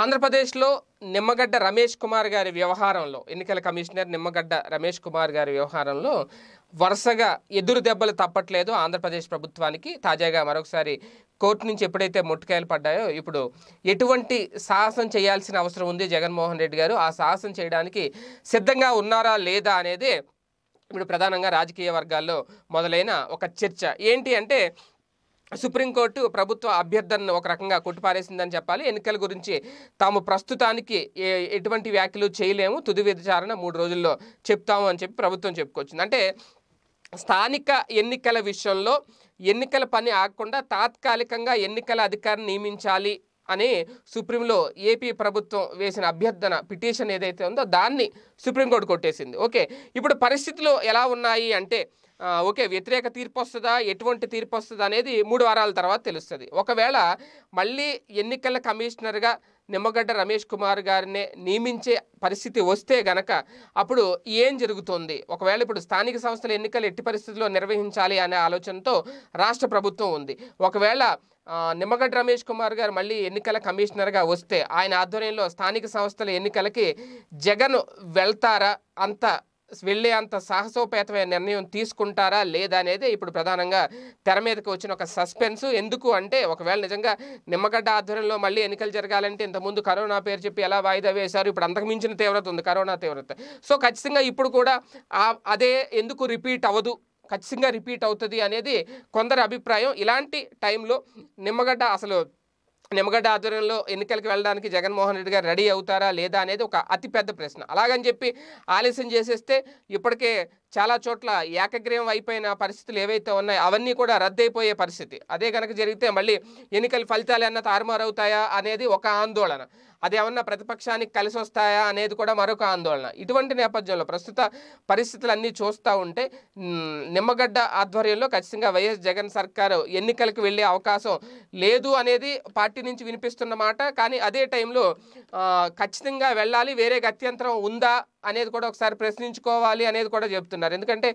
ఆంధ్రప్రదేశ్లో నిమ్మగడ్డ రమేష్ కుమార్ గారి వ్యవహారంలో ఎన్నికల కమిషనర్ నిమ్మగడ్డ రమేష్ కుమార్ గారి వ్యవహారంలో వరుసగా ఎదురు దెబ్బలు తప్పట్లేదు ఆంధ్రప్రదేశ్ ప్రభుత్వానికి తాజాగా మరొకసారి కోర్టు నుంచి ఎప్పుడైతే ముట్టుకాయలు పడ్డాయో ఇప్పుడు ఎటువంటి సాహసం చేయాల్సిన అవసరం ఉంది జగన్మోహన్ రెడ్డి గారు ఆ సాహసం చేయడానికి సిద్ధంగా ఉన్నారా లేదా అనేది ఇప్పుడు ప్రధానంగా రాజకీయ వర్గాల్లో మొదలైన ఒక చర్చ ఏంటి అంటే సుప్రీంకోర్టు ప్రభుత్వ అభ్యర్థనను ఒక రకంగా కొట్టిపారేసిందని చెప్పాలి ఎన్నికల గురించి తాము ప్రస్తుతానికి ఎటువంటి వ్యాఖ్యలు చేయలేము తుది విచారణ మూడు రోజుల్లో చెప్తాము అని చెప్పి ప్రభుత్వం చెప్పుకొచ్చింది అంటే స్థానిక ఎన్నికల విషయంలో ఎన్నికల పని ఆగకుండా తాత్కాలికంగా ఎన్నికల అధికారిని నియమించాలి అని సుప్రీంలో ఏపీ ప్రభుత్వం వేసిన అభ్యర్థన పిటిషన్ ఏదైతే ఉందో దాన్ని సుప్రీంకోర్టు కొట్టేసింది ఓకే ఇప్పుడు పరిస్థితులు ఎలా ఉన్నాయి అంటే ఓకే వ్యతిరేక తీర్పు వస్తుందా ఎటువంటి తీర్పు వస్తుందా అనేది మూడు వారాల తర్వాత తెలుస్తుంది ఒకవేళ మళ్ళీ ఎన్నికల కమిషనర్గా నిమ్మగడ్డ రమేష్ కుమార్ గారిని నియమించే పరిస్థితి వస్తే గనక అప్పుడు ఏం జరుగుతుంది ఒకవేళ ఇప్పుడు స్థానిక సంస్థల ఎన్నికలు ఎట్టి పరిస్థితుల్లో నిర్వహించాలి అనే ఆలోచనతో రాష్ట్ర ప్రభుత్వం ఉంది ఒకవేళ నిమ్మగడ్డ రమేష్ కుమార్ గారు మళ్ళీ ఎన్నికల కమిషనర్గా వస్తే ఆయన ఆధ్వర్యంలో స్థానిక సంస్థల ఎన్నికలకి జగన్ వెళ్తారా అంత వెళ్ళే అంత సాహసోపేతమైన నిర్ణయం తీసుకుంటారా లేదా అనేది ఇప్పుడు ప్రధానంగా తెర మీదకి వచ్చిన ఒక సస్పెన్స్ ఎందుకు అంటే ఒకవేళ నిజంగా నిమ్మగడ్డ ఆధ్వర్యంలో మళ్ళీ ఎన్నికలు జరగాలంటే ఇంతకుముందు కరోనా పేరు చెప్పి ఎలా వాయిదా వేశారు ఇప్పుడు మించిన తీవ్రత ఉంది కరోనా తీవ్రత సో ఖచ్చితంగా ఇప్పుడు కూడా అదే ఎందుకు రిపీట్ అవ్వదు ఖచ్చితంగా రిపీట్ అవుతుంది అనేది కొందరి అభిప్రాయం ఇలాంటి టైంలో నిమ్మగడ్డ అసలు నిమ్మగడ్డ ఆధ్వర్యంలో ఎన్నికలకు వెళ్ళడానికి జగన్మోహన్ రెడ్డి గారు రెడీ అవుతారా లేదా అనేది ఒక అతిపెద్ద ప్రశ్న అలాగని చెప్పి ఆలస్యం చేసేస్తే ఇప్పటికే చాలా చోట్ల ఏకగ్రీవం అయిపోయిన పరిస్థితులు ఏవైతే ఉన్నాయో అవన్నీ కూడా రద్దయిపోయే పరిస్థితి అదే కనుక జరిగితే మళ్ళీ ఎన్నికల ఫలితాలు అన్న తారుమారు అవుతాయా అనేది ఒక ఆందోళన అది ఏమన్నా ప్రతిపక్షానికి కలిసి వస్తాయా అనేది కూడా మరొక ఆందోళన ఇటువంటి నేపథ్యంలో ప్రస్తుత పరిస్థితులన్నీ చూస్తూ ఉంటే నిమ్మగడ్డ ఆధ్వర్యంలో ఖచ్చితంగా వైఎస్ జగన్ సర్కారు ఎన్నికలకు వెళ్ళే అవకాశం లేదు అనేది పార్టీ నుంచి వినిపిస్తున్న మాట కానీ అదే టైంలో ఖచ్చితంగా వెళ్ళాలి వేరే గత్యంతరం ఉందా అనేది కూడా ఒకసారి ప్రశ్నించుకోవాలి అనేది కూడా చెప్తున్నారు ఎందుకంటే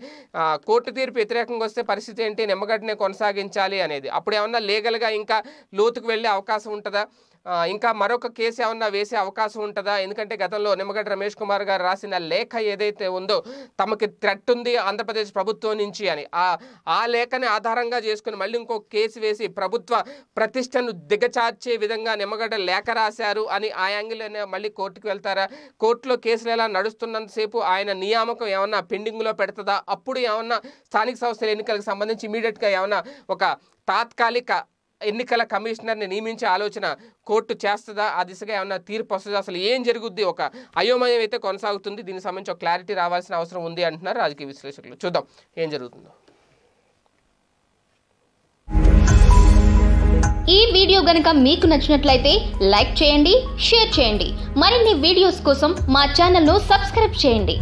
కోర్టు తీర్పు వ్యతిరేకంగా వస్తే పరిస్థితి ఏంటి నిమ్మగడ్డనే కొనసాగించాలి అనేది అప్పుడు ఏమన్నా లీగల్గా ఇంకా లోతుకు వెళ్ళే అవకాశం ఉంటుందా ఇంకా మరొక కేసు ఏమన్నా వేసే అవకాశం ఉంటుందా ఎందుకంటే గతంలో నిమ్మగడ్డ రమేష్ కుమార్ గారు రాసిన లేఖ ఏదైతే ఉందో తమకి థ్రెట్ ఉంది ఆంధ్రప్రదేశ్ ప్రభుత్వం నుంచి అని ఆ ఆ లేఖని ఆధారంగా చేసుకుని మళ్ళీ ఇంకో కేసు వేసి ప్రభుత్వ ప్రతిష్టను దిగచార్చే విధంగా నిమ్మగడ్డ లేఖ రాశారు అని ఆ యాంగిల్ మళ్ళీ కోర్టుకు వెళ్తారా కోర్టులో కేసులు ఎలా నడుస్తున్నంతసేపు ఆయన నియామకం ఏమన్నా పెండింగ్లో పెడుతుందా అప్పుడు ఏమన్నా స్థానిక సంస్థల ఎన్నికలకు సంబంధించి ఇమీడియట్గా ఏమన్నా ఒక తాత్కాలిక ఎన్నికల కమిషనర్ని నియమించే ఆలోచన కోర్టు చేస్తుందా ఆ దిశగా ఏమన్నా తీర్పు వస్తుంది అసలు ఏం జరుగుద్ది ఒక అయోమయం అయితే కొనసాగుతుంది దీనికి సంబంధించి ఒక క్లారిటీ రావాల్సిన అవసరం ఉంది అంటున్నారు రాజకీయ విశ్లేషకులు చూద్దాం ఏం జరుగుతుందో ఈ వీడియో గనక మీకు నచ్చినట్లయితే లైక్ చేయండి షేర్ చేయండి మరిన్ని వీడియోస్ కోసం మా ఛానల్ను సబ్స్క్రైబ్ చేయండి